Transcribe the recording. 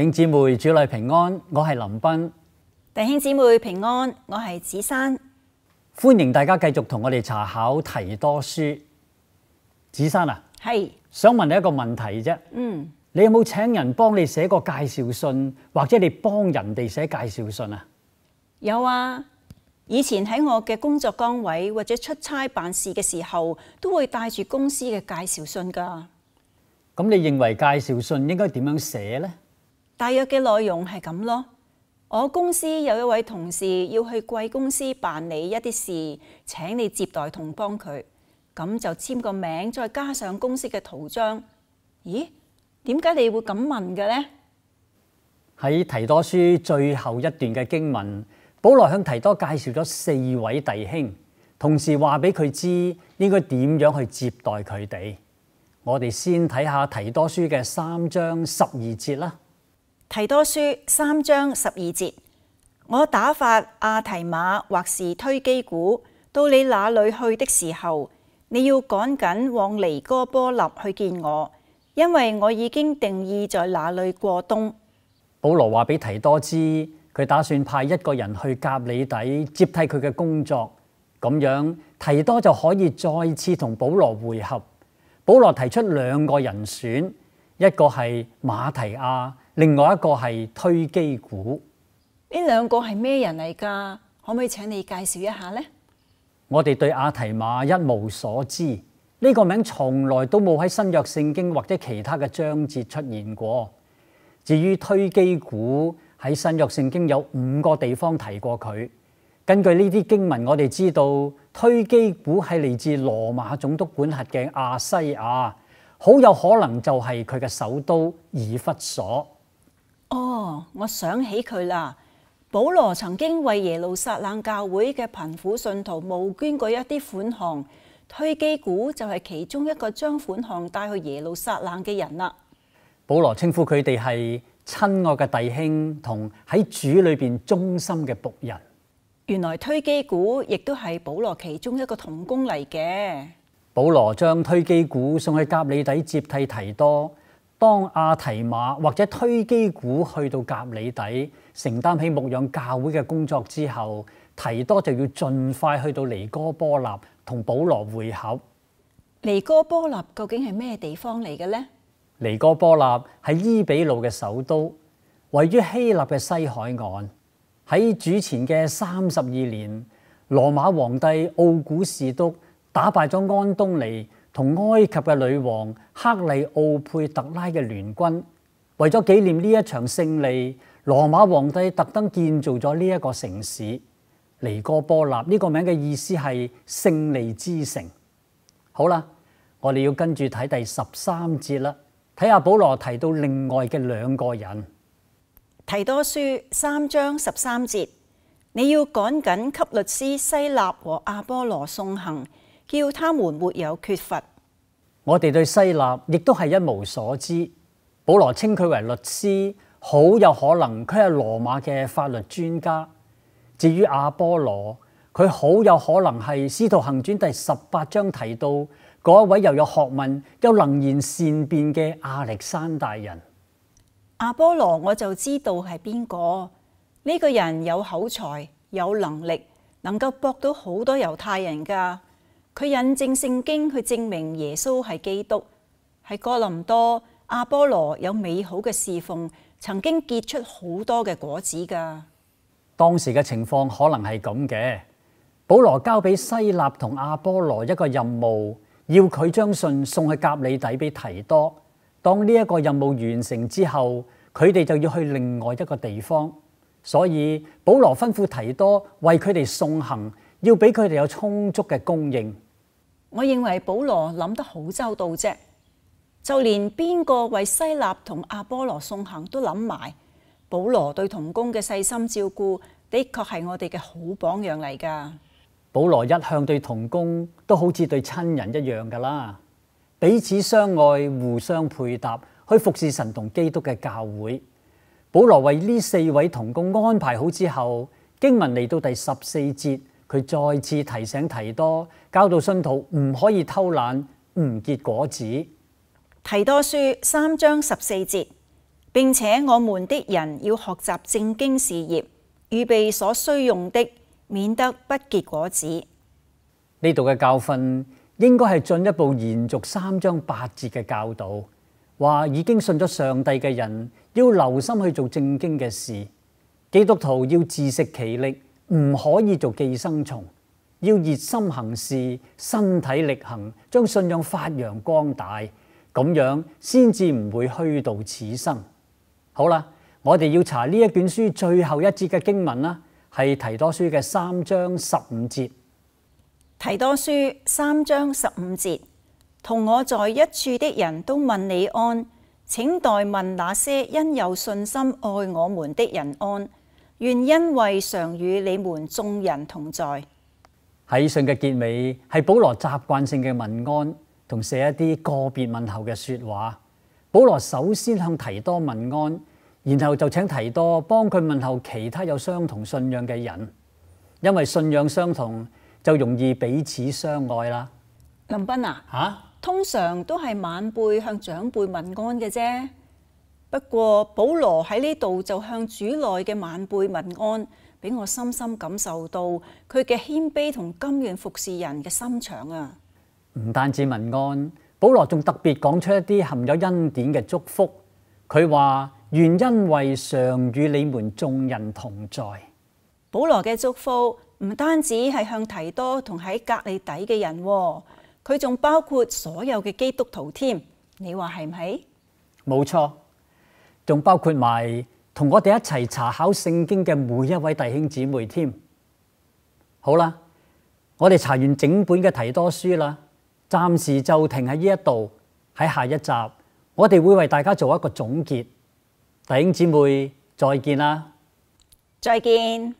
弟兄姊妹，主内平安，我系林斌。弟兄姊妹平安，我系子珊。欢迎大家继续同我哋查考提多书。子珊啊，系想问你一个问题啫。嗯，你有冇请人帮你写过介绍信，或者你帮人哋写介绍信啊？有啊，以前喺我嘅工作岗位或者出差办事嘅时候，都会带住公司嘅介绍信噶。咁你认为介绍信应该点样写呢？大约嘅内容系咁咯。我公司有一位同事要去贵公司办理一啲事，请你接待同帮佢咁就签个名，再加上公司嘅图章。咦，点解你会咁问嘅咧？喺提多书最后一段嘅经文，保罗向提多介绍咗四位弟兄，同时话俾佢知应该点样去接待佢哋。我哋先睇下提多书嘅三章十二节啦。提多书三章十二节，我打发阿提马或是推基古到你那里去的时候，你要赶紧往尼哥波立去见我，因为我已经定义在那里过冬。保罗话俾提多知，佢打算派一个人去夹里底接替佢嘅工作，咁样提多就可以再次同保罗会合。保罗提出两个人选，一个系马提亚。另外一个系推机股。呢两个系咩人嚟噶？可唔可以请你介绍一下呢？我哋对阿提马一无所知，呢个名从来都冇喺新约圣经或者其他嘅章节出现过。至于推机股喺新约圣经有五个地方提过佢，根据呢啲经文，我哋知道推机股系嚟自罗马总督管辖嘅亚西亚，好有可能就系佢嘅首都以弗所。哦，我想起佢啦。保罗曾经为耶路撒冷教会嘅贫苦信徒募捐过一啲款项，推基股就系其中一个将款项带去耶路撒冷嘅人啦。保罗称呼佢哋系亲爱嘅弟兄，同喺主里边忠心嘅仆人。原来推基股亦都系保罗其中一个童工嚟嘅。保罗将推基股送去甲里底接替提多。當阿提馬或者推基股去到甲里底，承擔起牧養教會嘅工作之後，提多就要盡快去到尼哥波立同保羅會合。尼哥波立究竟係咩地方嚟嘅呢？尼哥波立係伊比魯嘅首都，位於希臘嘅西海岸。喺主前嘅三十二年，羅馬皇帝奧古士都打敗咗安東尼。同埃及嘅女王克利奥佩特拉嘅联军，为咗纪念呢一场胜利，罗马皇帝特登建造咗呢一个城市尼哥波纳，呢个名嘅意思系胜利之城。好啦，我哋要跟住睇第十三节啦，睇下保罗提到另外嘅两个人。提多书三章十三节，你要赶紧给律师西纳和阿波罗送行。叫他们沒有缺乏。我哋對西納亦都係一無所知。保羅稱佢為律師，好有可能佢係羅馬嘅法律專家。至於阿波羅，佢好有可能係《司徒行傳》第十八章提到嗰一位又有學問又能言善辯嘅亞歷山大人。阿波羅我就知道係邊個呢？個人有口才有能力，能夠博到好多猶太人噶。佢引證聖經去證明耶穌係基督，係哥林多阿波羅有美好嘅侍奉，曾經结出好多嘅果子噶。當時嘅情況可能係咁嘅，保羅交俾西納同阿波羅一個任務，要佢將信送去甲里底俾提多。當呢一個任務完成之後，佢哋就要去另外一個地方，所以保羅吩咐提多為佢哋送行，要俾佢哋有充足嘅供應。我认为保罗谂得好周到啫，就连边个为西纳同阿波罗送行都谂埋。保罗对童工嘅细心照顾，的确系我哋嘅好榜样嚟噶。保罗一向对童工都好似对亲人一样噶啦，彼此相爱，互相配搭，去服侍神同基督嘅教会。保罗为呢四位童工安排好之后，经文嚟到第十四节。佢再次提醒提多，教导信徒唔可以偷懶，唔結果子。提多書三章十四節，並且我們的人要學習正經事業，預備所需用的，免得不結果子。呢度嘅教訓應該係進一步延續三章八節嘅教導，話已經信咗上帝嘅人要留心去做正經嘅事，基督徒要自食其力。唔可以做寄生虫，要热心行事、身体力行，将信仰发扬光大，咁样先至唔会虚度此生。好啦，我哋要查呢一卷书最后一节嘅经文啦，系提多书嘅三章十五节。提多书三章十五节，同我在一处的人都问你安，请代问那些因有信心爱我们的人安。原因为常与你们众人同在。喺信嘅结尾，系保罗习惯性嘅问安，同写一啲个别问候嘅说话。保罗首先向提多问安，然后就请提多帮佢问候其他有相同信仰嘅人，因为信仰相同就容易彼此相爱啦。林斌啊，啊，通常都系晚辈向长辈问安嘅啫。不過，保羅喺呢度就向主內嘅晚輩問安，俾我深深感受到佢嘅謙卑同甘願服侍人嘅心肠啊！唔單止問安，保羅仲特別講出一啲含有恩典嘅祝福。佢話：，愿因為常與你們眾人同在。保羅嘅祝福唔單止係向提多同喺隔利底嘅人，佢仲包括所有嘅基督徒添。你話係唔係？冇錯。仲包括埋同我哋一齐查考圣经嘅每一位弟兄姊妹添。好啦，我哋查完整本嘅提多书啦，暂时就停喺呢一度。喺下一集，我哋会为大家做一个总结。弟兄姊妹，再见啦！再见。